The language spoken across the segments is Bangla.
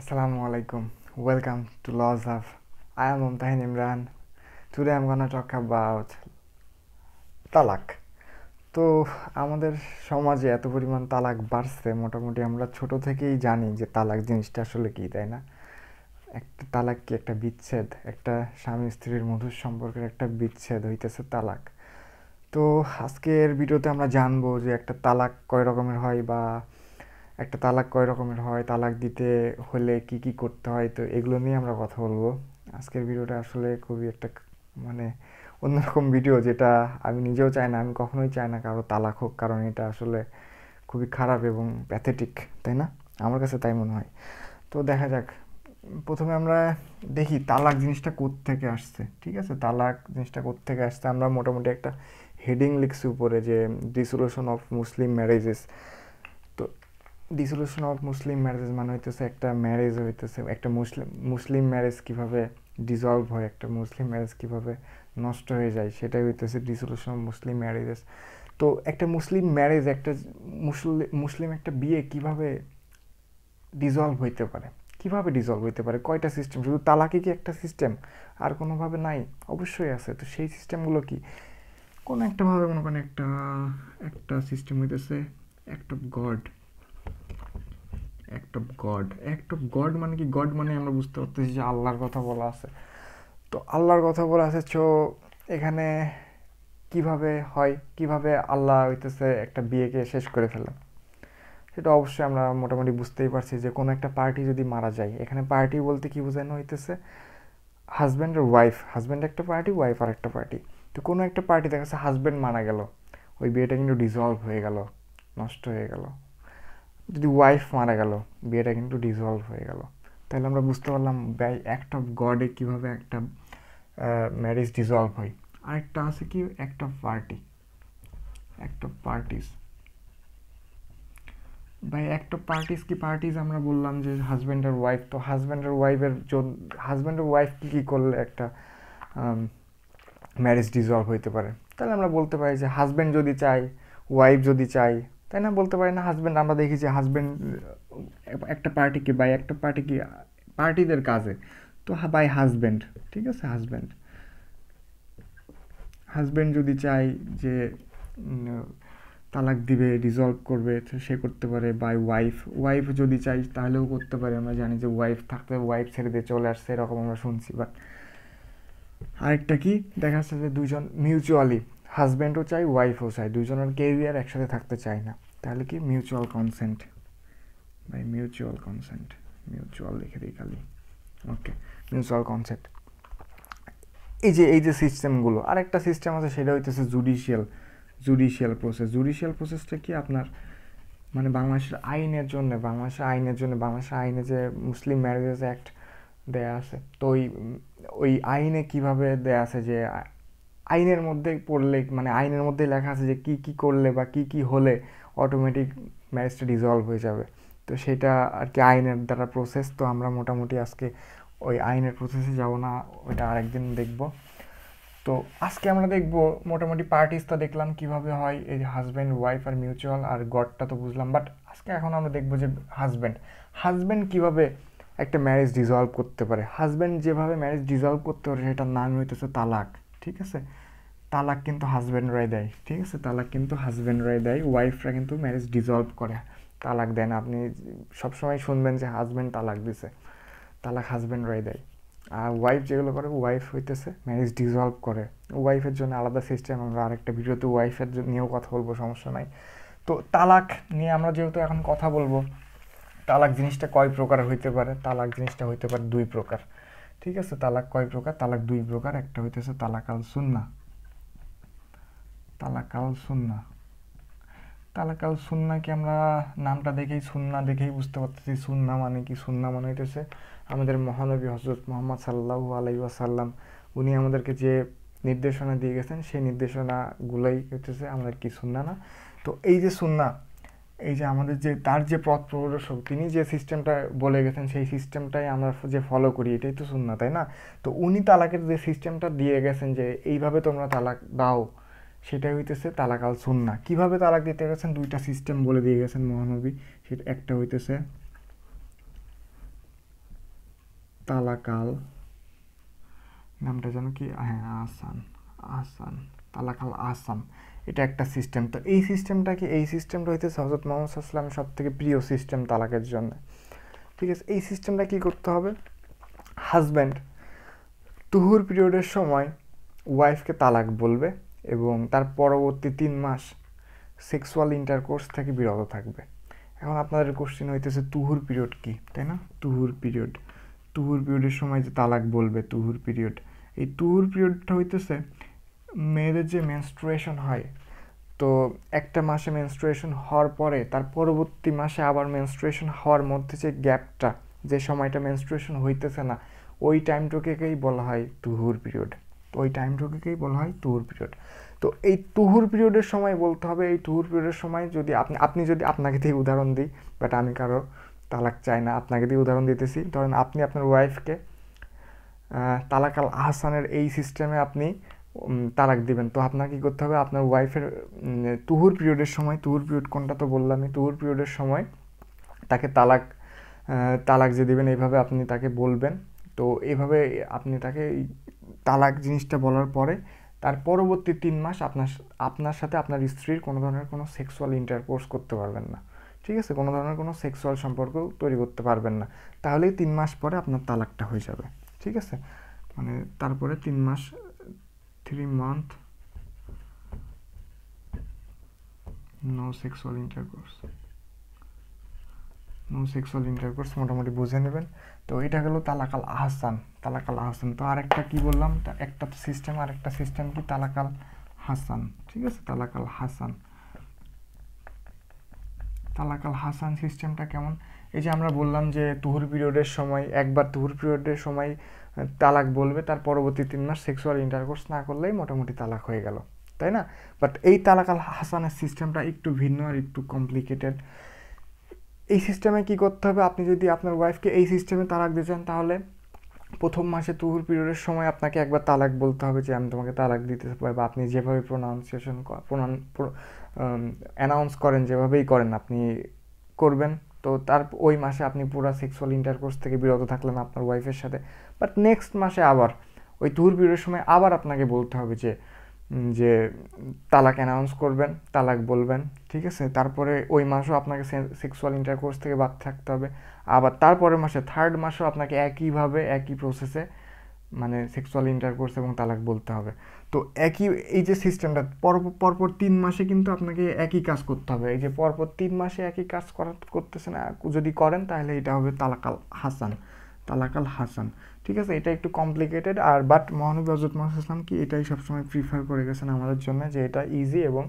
আসসালামু আলাইকুম welcome to Laws of. I am Mumtahin Imran. Today I'm gonna talk about তালাক তো আমাদের সমাজে এত পরিমাণ তালাক বাড়ছে মোটামুটি আমরা ছোট থেকেই জানি যে তালাক জিনিসটা আসলে কী তাই না একটা তালাক কি একটা বিচ্ছেদ একটা স্বামী স্ত্রীর মধুর সম্পর্কের একটা বিচ্ছেদ হইতেছে তালাক তো আজকের ভিডিওতে আমরা জানবো যে একটা তালাক কয় রকমের হয় বা একটা তালাক কয় রকমের হয় তালাক দিতে হলে কি কি করতে হয় তো এগুলো নিয়ে আমরা কথা বলবো আজকের ভিডিওটা আসলে খুবই একটা মানে অন্যরকম ভিডিও যেটা আমি নিজেও চাই না আমি কখনোই চাই না কারো তালাক হোক কারণ এটা আসলে খুবই খারাপ এবং প্যাথেটিক তাই না আমার কাছে তাই মনে হয় তো দেখা যাক প্রথমে আমরা দেখি তালাক জিনিসটা থেকে আসছে ঠিক আছে তালাক জিনিসটা থেকে আসছে আমরা মোটামুটি একটা হেডিং লিখছি উপরে যে ডিসোলিউশন অফ মুসলিম ম্যারেজেস তো ডিসলিউশন অফ মুসলিম ম্যারেজ মানে হইতেছে একটা ম্যারেজ হইতেছে একটা মুসলিম মুসলিম ম্যারেজ কীভাবে ডিজলভ হয় একটা মুসলিম ম্যারেজ কীভাবে নষ্ট হয়ে যায় সেটাই হইতেছে ডিসলিউশন অফ মুসলিম ম্যারেজেস তো একটা মুসলিম ম্যারেজ একটা মুসলিম মুসলিম একটা বিয়ে কিভাবে ডিজলভ হইতে পারে কিভাবে ডিজলভ হইতে পারে কয়টা সিস্টেম শুধু তালাকি কি একটা সিস্টেম আর কোনোভাবে নাই অবশ্যই আছে তো সেই সিস্টেমগুলো কি কোনো একটাভাবে মনে করেন একটা একটা সিস্টেম হইতেছে act of God act of God act of God মানে কি গড মানে আমরা বুঝতে পারতেছি যে আল্লাহর কথা বলা আছে তো আল্লাহর কথা বলা আছে চো এখানে কিভাবে হয় কিভাবে আল্লাহ হইতেছে একটা বিয়েকে শেষ করে ফেলে সেটা অবশ্যই আমরা মোটামুটি বুঝতেই পারছি যে কোনো একটা পার্টি যদি মারা যায় এখানে পার্টি বলতে কি বোঝানো হইতেছে হাজব্যান্ড আর ওয়াইফ হাজব্যান্ড একটা পার্টি ওয়াইফ আর একটা পার্টি তো কোনো একটা পার্টি দেখা যাচ্ছে হাজব্যান্ড মারা গেল ওই বিয়েটা কিন্তু ডিজলভ হয়ে গেল নষ্ট হয়ে গেল যদি ওয়াইফ মারা গেল বিয়েটা কিন্তু ডিসলভ হয়ে গেল তাহলে আমরা বুঝতে পারলাম ব্যয় অ্যাক্ট অফ গডে কীভাবে একটা ম্যারেজ ডিসলভ হয় আরেকটা আছে কি একটা পার্টি একটা পার্টিস বাই একটা পার্টিস কি পার্টিস আমরা বললাম যে হাজব্যান্ড আর ওয়াইফ তো হাজব্যান্ড আর ওয়াইফের হাজব্যান্ড আর ওয়াইফ কী কী করলে একটা ম্যারেজ ডিসলভ হইতে পারে তাহলে আমরা বলতে পারি যে হাজব্যান্ড যদি চায় ওয়াইফ যদি চায় তাই না বলতে পারি না হাজব্যান্ড আমরা দেখি যে হাজব্যান্ড একটা পার্টিকে বাই একটা পার্টিকে পার্টিদের কাজে তো বাই হাজব্যান্ড ঠিক আছে হাজব্যান্ড হাজব্যান্ড যদি চাই যে তালাক দিবে রিজলভ করবে সে করতে পারে বাই ওয়াইফ ওয়াইফ যদি চাই তাহলেও করতে পারে আমরা জানি যে ওয়াইফ থাকতে ওয়াইফ ছেড়ে দিয়ে চলে আসছে এরকম আমরা শুনছি বাট আরেকটা কি দেখা যাচ্ছে যে দুজন মিউচুয়ালি হাজব্যান্ডও চায় ওয়াইফও চায় দুজনের কেউই আর একসাথে থাকতে চায় না তাহলে কি mutual consent by mutual consent mutual লিখে দিই খালি ওকে মিউচুয়াল কনসেন্ট এই যে এই যে সিস্টেমগুলো আরেকটা সিস্টেম আছে সেটা হইতেছে জুডিশিয়াল জুডিশিয়াল প্রসেস জুডিশিয়াল প্রসেসটা কি আপনার মানে বাংলাদেশের আইনের জন্য বাংলাদেশের আইনের জন্য বাংলাদেশের আইনে যে মুসলিম ম্যারেজেস অ্যাক্ট দেয়া আছে তো ওই ওই আইনে কিভাবে দেয়া আছে যে আইনের মধ্যে পড়লে মানে আইনের মধ্যে লেখা আছে যে কি কি করলে বা কি কি হলে অটোমেটিক ম্যারেজটা ডিজলভ হয়ে যাবে তো সেটা আর কি আইনের দ্বারা প্রসেস তো আমরা মোটামুটি আজকে ওই আইনের প্রসেসে যাব না ওইটা আরেকদিন দেখব তো আজকে আমরা দেখব মোটামুটি পার্টিসটা দেখলাম কিভাবে হয় এই হাজব্যান্ড ওয়াইফ আর মিউচুয়াল আর গডটা তো বুঝলাম বাট আজকে এখন আমরা দেখব যে হাজব্যান্ড হাজব্যান্ড কিভাবে একটা ম্যারেজ ডিজলভ করতে পারে হাজব্যান্ড যেভাবে ম্যারেজ ডিজলভ করতে পারে সেটার নাম হইতেছে তালাক ঠিক আছে তালাক কিন্তু হাজব্যান্ডরাই দেয় ঠিক আছে তালাক কিন্তু হাজব্যান্ডরাই দেয় ওয়াইফরা কিন্তু ম্যারেজ ডিজলভ করে তালাক দেন আপনি সবসময় শুনবেন যে হাজব্যান্ড তালাক দিছে তালাক হাজব্যান্ডরাই দেয় আর ওয়াইফ যেগুলো করে ওয়াইফ হইতেছে ম্যারেজ ডিজলভ করে ওয়াইফের জন্য আলাদা সিস্টেম আমরা আরেকটা ভিডিওতে ওয়াইফের নিয়েও কথা বলবো সমস্যা নাই তো তালাক নিয়ে আমরা যেহেতু এখন কথা বলবো তালাক জিনিসটা কয় প্রকার হইতে পারে তালাক জিনিসটা হইতে পারে দুই প্রকার ঠিক আছে তালাক কয় প্রকার তালাক দুই প্রকার একটা হইতেছে তালাকাল সুন্না তালাকাল সুন্না তালাকাল কি আমরা নামটা দেখেই সুন্না দেখেই বুঝতে পারতেছি সুন্না মানে কি সুন্না মানে হইতেছে আমাদের মহানবী হজরত মোহাম্মদ সাল্লাহ আলাই সাল্লাম উনি আমাদেরকে যে নির্দেশনা দিয়ে গেছেন সেই নির্দেশনাগুলোই হইতেছে আমাদের কি সুন্না না তো এই যে সুন্না এই যে আমাদের যে তার যে পথ প্রদর্শক তিনি যে সিস্টেমটা বলে গেছেন সেই সিস্টেমটাই আমরা যে ফলো করি এটাই তো না তাই না তো উনি তালাকের যে সিস্টেমটা দিয়ে গেছেন যে এইভাবে তোমরা তালাক দাও সেটাই হইতেছে তালাকাল শুননা সুন্না কীভাবে তালাক দিতে গেছেন দুইটা সিস্টেম বলে দিয়ে গেছেন মহানবী সেটা একটা হইতেছে তালাকাল নামটা যেন কি হ্যাঁ আসান আসান তালাকাল আসান এটা একটা সিস্টেম তো এই সিস্টেমটা কি এই সিস্টেমটা হইতেছে হজরত মোহাম্মদ সাল্লাম সব থেকে প্রিয় সিস্টেম তালাকের জন্য ঠিক আছে এই সিস্টেমটা কি করতে হবে হাজব্যান্ড তুহুর পিরিয়ডের সময় ওয়াইফকে তালাক বলবে এবং তার পরবর্তী তিন মাস সেক্সুয়াল ইন্টারকোর্স থেকে বিরত থাকবে এখন আপনাদের কোশ্চেন হইতেছে তুহুর পিরিয়ড কি তাই না তুহুর পিরিয়ড তুহুর পিরিয়ডের সময় যে তালাক বলবে তুহুর পিরিয়ড এই তুহুর পিরিয়ডটা হইতেছে মেয়েদের যে মেনস্ট্রুয়েশন হয় তো একটা মাসে মেনস্ট্রুয়েশন হওয়ার পরে তার পরবর্তী মাসে আবার মেনস্ট্রুয়েশন হওয়ার মধ্যে যে গ্যাপটা যে সময়টা মেনস্ট্রুয়েশন হইতেছে না ওই টাইমটুকুকেই বলা হয় তুহুর পিরিয়ড তো ওই টাইমটুকুকেই বলা হয় তুহুর পিরিয়ড তো এই তুহুর পিরিয়ডের সময় বলতে হবে এই তুহুর পিরিয়ডের সময় যদি আপনি আপনি যদি আপনাকে দিয়ে উদাহরণ দিই বাট আমি কারো তালাক চাই না আপনাকে দিয়ে উদাহরণ দিতেছি ধরেন আপনি আপনার ওয়াইফকে তালাকাল আহসানের এই সিস্টেমে আপনি তালাক দিবেন তো আপনাকে কী করতে হবে আপনার ওয়াইফের তুহুর পিরিয়ডের সময় তুহুর পিরিয়ড কোনটা তো বললামই তুহুর পিরিয়ডের সময় তাকে তালাক তালাক যে দেবেন এইভাবে আপনি তাকে বলবেন তো এইভাবে আপনি তাকে তালাক জিনিসটা বলার পরে তার পরবর্তী তিন মাস আপনার আপনার সাথে আপনার স্ত্রীর কোনো ধরনের কোনো সেক্সুয়াল ইন্টারকোর্স করতে পারবেন না ঠিক আছে কোনো ধরনের কোনো সেক্সুয়াল সম্পর্ক তৈরি করতে পারবেন না তাহলেই তিন মাস পরে আপনার তালাকটা হয়ে যাবে ঠিক আছে মানে তারপরে তিন মাস three month no sexual intercourse no sexual intercourse মোটামুটি বুঝে নেবেন তো এটা গেল তালাকাল আহসান তালাকাল আহসান তো আরেকটা কি বললাম একটা তো সিস্টেম আরেকটা সিস্টেম কি তালাকাল হাসান ঠিক আছে তালাকাল হাসান তালাকাল হাসান সিস্টেমটা কেমন এই যে আমরা বললাম যে তুহুর পিরিয়ডের সময় একবার তুহুর পিরিয়ডের সময় তালাক বলবে তার পরবর্তী তিন মাস সেক্সুয়াল ইন্টারকোর্স না করলেই মোটামুটি তালাক হয়ে গেল তাই না বাট এই তালাক আল হাসানের সিস্টেমটা একটু ভিন্ন আর একটু কমপ্লিকেটেড এই সিস্টেমে কি করতে হবে আপনি যদি আপনার ওয়াইফকে এই সিস্টেমে তালাক চান তাহলে প্রথম মাসে তুহুর পিরিয়ডের সময় আপনাকে একবার তালাক বলতে হবে যে আমি তোমাকে তালাক দিতে পারি বা আপনি যেভাবে প্রোনাউন্সিয়েশন প্রোনাউন অ্যানাউন্স করেন যেভাবেই করেন আপনি করবেন তো তার ওই মাসে আপনি পুরো সেক্সুয়াল ইন্টারকোর্স থেকে বিরত থাকলেন আপনার ওয়াইফের সাথে বাট নেক্সট মাসে আবার ওই দূরবীরের সময় আবার আপনাকে বলতে হবে যে যে তালাক অ্যানাউন্স করবেন তালাক বলবেন ঠিক আছে তারপরে ওই মাসেও আপনাকে সেক্সুয়াল ইন্টারকোর্স থেকে বাদ থাকতে হবে আবার তারপরের মাসে থার্ড মাসেও আপনাকে একইভাবে একই প্রসেসে মানে সেক্সুয়াল ইন্টারকোর্স এবং তালাক বলতে হবে তো একই এই যে সিস্টেমটা পরপর পরপর তিন মাসে কিন্তু আপনাকে একই কাজ করতে হবে এই যে পরপর তিন মাসে একই কাজ করা করতেছে না যদি করেন তাহলে এটা হবে তালাকাল হাসান তালাকাল হাসান ঠিক আছে এটা একটু কমপ্লিকেটেড আর বাট মহানবী অজত মোহাম্মদ ইসলাম কি এটাই সবসময় প্রিফার করে গেছেন আমাদের জন্য যে এটা ইজি এবং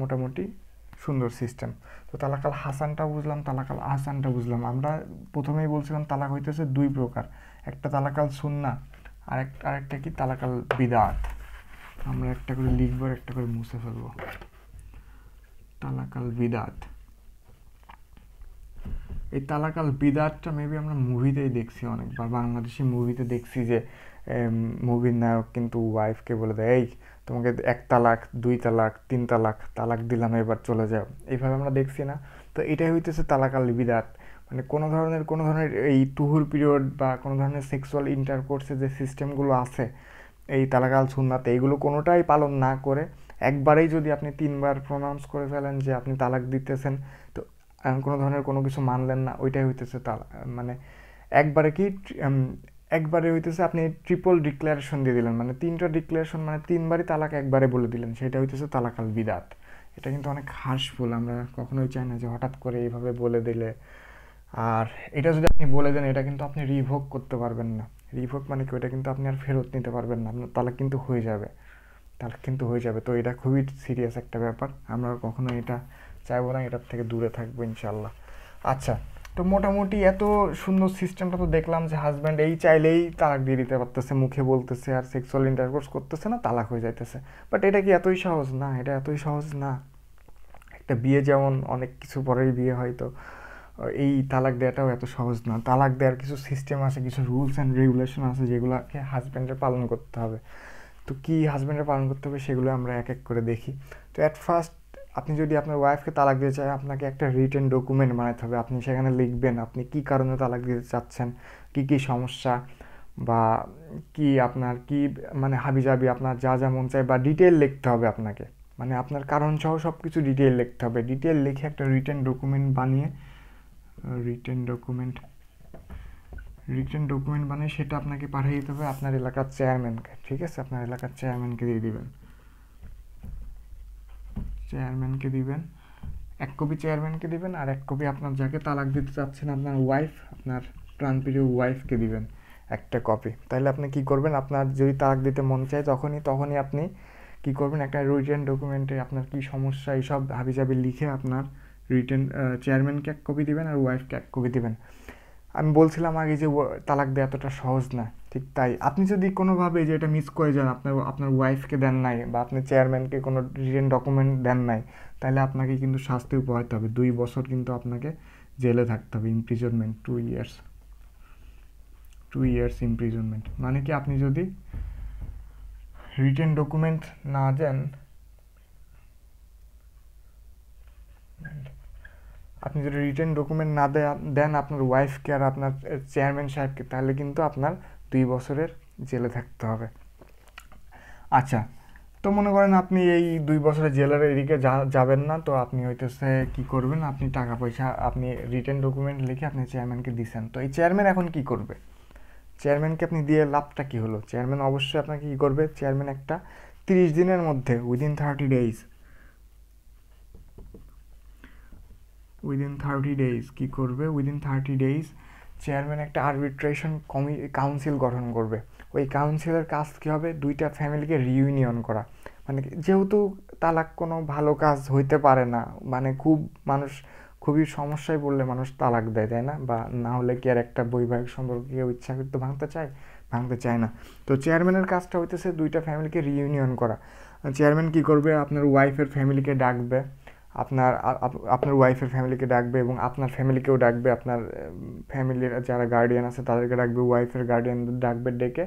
মোটামুটি সুন্দর সিস্টেম তো তালাকাল হাসানটা বুঝলাম তালাকাল আহসানটা বুঝলাম আমরা প্রথমেই বলছিলাম তালাক হইতেছে দুই প্রকার একটা তালাকাল সুন্না আর একটা আরেকটা কি তালাকাল বিদাত আমরা একটা করে লিখবো আর একটা করে মুছে ফেলবো তালাকাল বিদাত এই তালাকাল বিদারটা মেবি আমরা মুভিতেই দেখছি অনেকবার বাংলাদেশি মুভিতে দেখছি যে মুভির নায়ক কিন্তু ওয়াইফকে বলে দেয় এই তোমাকে এক তালাক দুই তালাক তিন তালাক তালাক দিলাম এবার চলে যাও এইভাবে আমরা দেখছি না তো এটাই হইতেছে তালাকাল বিদাত মানে কোনো ধরনের কোনো ধরনের এই টুহুর পিরিয়ড বা কোনো ধরনের সেক্সুয়াল ইন্টারকোর্সের যে সিস্টেমগুলো আছে এই তালাকাল সুন্নাতে এইগুলো কোনোটাই পালন না করে একবারেই যদি আপনি তিনবার প্রনাউন্স করে ফেলেন যে আপনি তালাক দিতেছেন এখন কোনো ধরনের কোনো কিছু মানলেন না ওইটাই হইতেছে তা মানে একবারে কি একবারে হইতেছে আপনি ট্রিপল ডিক্লারেশন দিয়ে দিলেন মানে তিনটা ডিক্লারেশন মানে তিনবারই তালাক একবারে বলে দিলেন সেটা হইতেছে তালাকাল বিদাত এটা কিন্তু অনেক হার্সফুল আমরা কখনোই চাই না যে হঠাৎ করে এইভাবে বলে দিলে আর এটা যদি আপনি বলে দেন এটা কিন্তু আপনি রিভোক করতে পারবেন না রিভোক মানে কি ওইটা কিন্তু আপনি আর ফেরত নিতে পারবেন না আপনার তালাক কিন্তু হয়ে যাবে তালাক কিন্তু হয়ে যাবে তো এটা খুবই সিরিয়াস একটা ব্যাপার আমরা কখনো এটা চাইবো না এটার থেকে দূরে থাকবো ইনশাল্লাহ আচ্ছা তো মোটামুটি এত সুন্দর সিস্টেমটা তো দেখলাম যে হাজব্যান্ড এই চাইলেই তালাক দিয়ে দিতে পারতেছে মুখে বলতেছে আর সেক্সুয়াল ইন্টারকোর্স করতেছে না তালাক হয়ে যাইতেছে বাট এটা কি এতই সহজ না এটা এতই সহজ না একটা বিয়ে যেমন অনেক কিছু পরেই বিয়ে হয় তো এই তালাক দেওয়াটাও এত সহজ না তালাক দেওয়ার কিছু সিস্টেম আছে কিছু রুলস অ্যান্ড রেগুলেশন আছে যেগুলোকে হাজব্যান্ডের পালন করতে হবে তো কী হাজব্যান্ডের পালন করতে হবে সেগুলো আমরা এক এক করে দেখি তো অ্যাট ফার্স্ট আপনি যদি আপনার ওয়াইফকে তালাক দিতে চান আপনাকে একটা রিটেন ডকুমেন্ট বানাতে হবে আপনি সেখানে লিখবেন আপনি কি কারণে তালাক দিতে চাচ্ছেন কি কি সমস্যা বা কি আপনার কি মানে হাবি জাবি আপনার যা যা মন চায় বা ডিটেল লিখতে হবে আপনাকে মানে আপনার কারণ সহ সব কিছু ডিটেল লিখতে হবে ডিটেল লিখে একটা রিটেন ডকুমেন্ট বানিয়ে রিটেন ডকুমেন্ট রিটেন ডকুমেন্ট বানিয়ে সেটা আপনাকে পাঠিয়ে দিতে হবে আপনার এলাকার চেয়ারম্যানকে ঠিক আছে আপনার এলাকার চেয়ারম্যানকে দিয়ে দেবেন চেয়ারম্যানকে দিবেন এক কপি চেয়ারম্যানকে দিবেন আর এক কপি আপনার যাকে তালাক দিতে চাচ্ছেন আপনার ওয়াইফ আপনার প্রাণপ্রিয় ওয়াইফকে দিবেন একটা কপি তাহলে আপনি কি করবেন আপনার যদি তালাক দিতে মন চায় তখনই তখনই আপনি কি করবেন একটা রিটার্ন ডকুমেন্টে আপনার কি সমস্যা এইসব হাবিজাবি লিখে আপনার রিটার্ন চেয়ারম্যানকে এক কপি দিবেন আর ওয়াইফকে এক কপি দিবেন আমি বলছিলাম আগে যে তালাক দেওয়া এতটা সহজ না ঠিক তাই আপনি যদি কোনোভাবে যে এটা মিস করে যান আপনার আপনার ওয়াইফকে দেন নাই বা আপনার চেয়ারম্যানকে কোনো রিটেন ডকুমেন্ট দেন নাই তাহলে আপনাকে কিন্তু শাস্তি উপহারতে হবে দুই বছর কিন্তু আপনাকে জেলে থাকতে হবে imprisonment two years two years imprisonment মানে কি আপনি যদি রিটেন ডকুমেন্ট না দেন আপনি যদি রিটার্ন ডকুমেন্ট না দেন আপনার ওয়াইফকে আর আপনার চেয়ারম্যান সাহেবকে তাহলে কিন্তু আপনার দুই বছরের জেলে থাকতে হবে আচ্ছা তো মনে করেন আপনি এই দুই বছরের জেলের এদিকে যা যাবেন না তো আপনি হইতেছে কি করবেন আপনি টাকা পয়সা আপনি রিটার্ন ডকুমেন্ট লিখে আপনি চেয়ারম্যানকে দিচ্ছেন তো এই চেয়ারম্যান এখন কি করবে চেয়ারম্যানকে আপনি দিয়ে লাভটা কী হলো চেয়ারম্যান অবশ্যই আপনাকে কী করবে চেয়ারম্যান একটা তিরিশ দিনের মধ্যে within thirty days within thirty days কী করবে উইদিন থার্টি ডেজ চেয়ারম্যান একটা আর্বিট্রেশন কমি কাউন্সিল গঠন করবে ওই কাউন্সিলের কাজ কী হবে দুইটা ফ্যামিলিকে রিউনিয়ন করা মানে যেহেতু তালাক কোনো ভালো কাজ হইতে পারে না মানে খুব মানুষ খুবই সমস্যায় পড়লে মানুষ তালাক দেয় তাই না বা না হলে কি আর একটা বৈবাহিক সম্পর্কে কেউ ইচ্ছা করতে ভাঙতে চায় ভাঙতে চায় না তো চেয়ারম্যানের কাজটা হইতেছে দুইটা ফ্যামিলিকে রিউনিয়ন করা চেয়ারম্যান কি করবে আপনার ওয়াইফের ফ্যামিলিকে ডাকবে আপনার আপনার ওয়াইফের ফ্যামিলিকে ডাকবে এবং আপনার ফ্যামিলিকেও ডাকবে আপনার ফ্যামিলির যারা গার্ডিয়ান আছে তাদেরকে ডাকবে ওয়াইফের গার্ডিয়ান ডাকবে ডেকে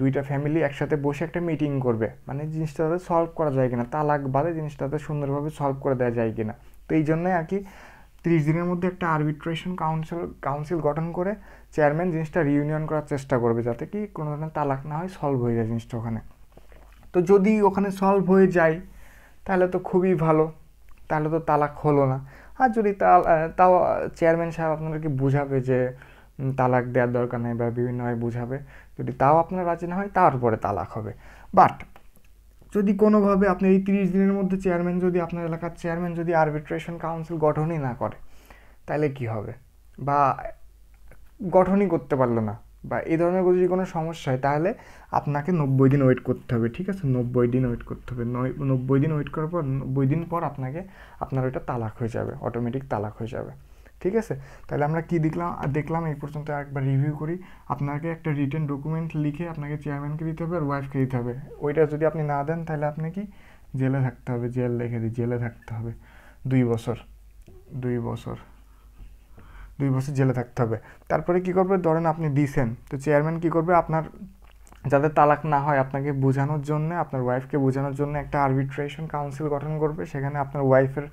দুইটা ফ্যামিলি একসাথে বসে একটা মিটিং করবে মানে জিনিসটা তাদের সলভ করা যায় কিনা তালাক বাদে জিনিসটাতে সুন্দরভাবে সলভ করে দেওয়া যায় কিনা তো এই জন্যই আর কি তিরিশ দিনের মধ্যে একটা আরবিট্রেশন কাউন্সিল কাউন্সিল গঠন করে চেয়ারম্যান জিনিসটা রিউনিয়ন করার চেষ্টা করবে যাতে কি কোনো ধরনের তালাক না হয় সলভ হয়ে যায় জিনিসটা ওখানে তো যদি ওখানে সলভ হয়ে যায় তাহলে তো খুবই ভালো তাহলে তো তালাক হলো না আর যদি তাও চেয়ারম্যান সাহেব আপনাদেরকে বুঝাবে যে তালাক দেওয়ার দরকার নেই বা বিভিন্নভাবে বুঝাবে যদি তাও আপনার রাজি না হয় তারপরে তালাক হবে বাট যদি কোনোভাবে আপনি এই তিরিশ দিনের মধ্যে চেয়ারম্যান যদি আপনার এলাকার চেয়ারম্যান যদি আরবিট্রেশন কাউন্সিল গঠনই না করে তাহলে কি হবে বা গঠনই করতে পারলো না বা এই ধরনের যদি কোনো সমস্যা হয় তাহলে আপনাকে নব্বই দিন ওয়েট করতে হবে ঠিক আছে নব্বই দিন ওয়েট করতে হবে নব্বই দিন ওয়েট করার পর নব্বই দিন পর আপনাকে আপনার ওইটা তালাক হয়ে যাবে অটোমেটিক তালাক হয়ে যাবে ঠিক আছে তাহলে আমরা কি দেখলাম দেখলাম এই পর্যন্ত একবার রিভিউ করি আপনাকে একটা রিটার্ন ডকুমেন্ট লিখে আপনাকে চেয়ারম্যানকে দিতে হবে আর ওয়াইফকে দিতে হবে ওইটা যদি আপনি না দেন তাহলে আপনি কি জেলে থাকতে হবে জেল রেখে দিই জেলে থাকতে হবে দুই বছর দুই বছর দুই বছর জেলে থাকতে হবে তারপরে কি করবে ধরেন আপনি দিছেন তো চেয়ারম্যান কি করবে আপনার যাতে তালাক না হয় আপনাকে বোঝানোর জন্য আপনার ওয়াইফকে বোঝানোর জন্য একটা আর্বিট্রেশন কাউন্সিল গঠন করবে সেখানে আপনার ওয়াইফের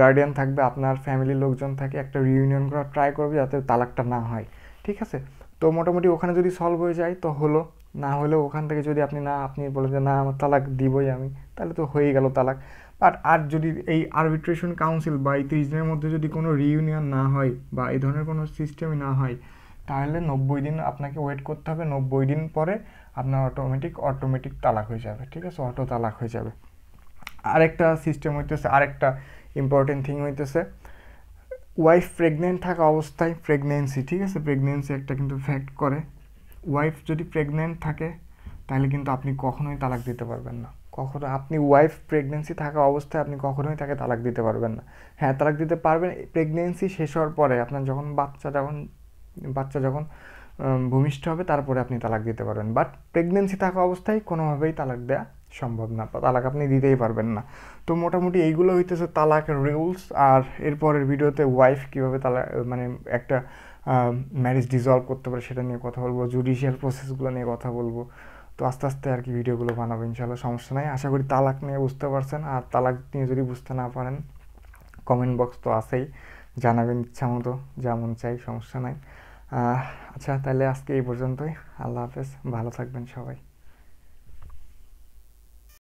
গার্ডিয়ান থাকবে আপনার ফ্যামিলির লোকজন থাকে একটা রিউনিয়ন করার ট্রাই করবে যাতে তালাকটা না হয় ঠিক আছে তো মোটামুটি ওখানে যদি সলভ হয়ে যায় তো হলো না হলেও ওখান থেকে যদি আপনি না আপনি বলেন যে না আমার তালাক দিবই আমি তাহলে তো হয়ে গেল তালাক আর আর যদি এই আরবিট্রেশন কাউন্সিল বা এই ত্রিশ দিনের মধ্যে যদি কোনো রিউনিয়ন না হয় বা এই ধরনের কোনো সিস্টেমই না হয় তাহলে নব্বই দিন আপনাকে ওয়েট করতে হবে নব্বই দিন পরে আপনার অটোমেটিক অটোমেটিক তালাক হয়ে যাবে ঠিক আছে অটো তালাক হয়ে যাবে আরেকটা সিস্টেম হইতেছে আরেকটা ইম্পর্টেন্ট থিং হইতেছে ওয়াইফ প্রেগনেন্ট থাকা অবস্থায় প্রেগনেন্সি ঠিক আছে প্রেগনেন্সি একটা কিন্তু ফ্যাক্ট করে ওয়াইফ যদি প্রেগনেন্ট থাকে তাহলে কিন্তু আপনি কখনোই তালাক দিতে পারবেন না কখনো আপনি ওয়াইফ প্রেগনেন্সি থাকা অবস্থায় আপনি কখনোই তাকে তালাক দিতে পারবেন না হ্যাঁ তালাক দিতে পারবেন প্রেগনেন্সি শেষ হওয়ার পরে আপনার যখন বাচ্চা যখন বাচ্চা যখন ভূমিষ্ঠ হবে তারপরে আপনি তালাক দিতে পারবেন বাট প্রেগনেন্সি থাকা অবস্থায় কোনোভাবেই তালাক দেওয়া সম্ভব না তালাক আপনি দিতেই পারবেন না তো মোটামুটি এইগুলো হইতেছে তালাকের রুলস আর এরপরের ভিডিওতে ওয়াইফ কীভাবে তালাক মানে একটা ম্যারেজ ডিজলভ করতে পারে সেটা নিয়ে কথা বলবো জুডিশিয়াল প্রসেসগুলো নিয়ে কথা বলবো তো আস্তে আস্তে আর কি ভিডিওগুলো বানাবো ইনশাল্লাহ সমস্যা নাই আশা করি তালাক নিয়ে বুঝতে পারছেন আর তালাক নিয়ে যদি বুঝতে না পারেন কমেন্ট বক্স তো আছেই জানাবেন ইচ্ছা মতো যেমন চাই সমস্যা নাই আচ্ছা তাহলে আজকে এই পর্যন্তই আল্লাহ হাফেজ ভালো থাকবেন সবাই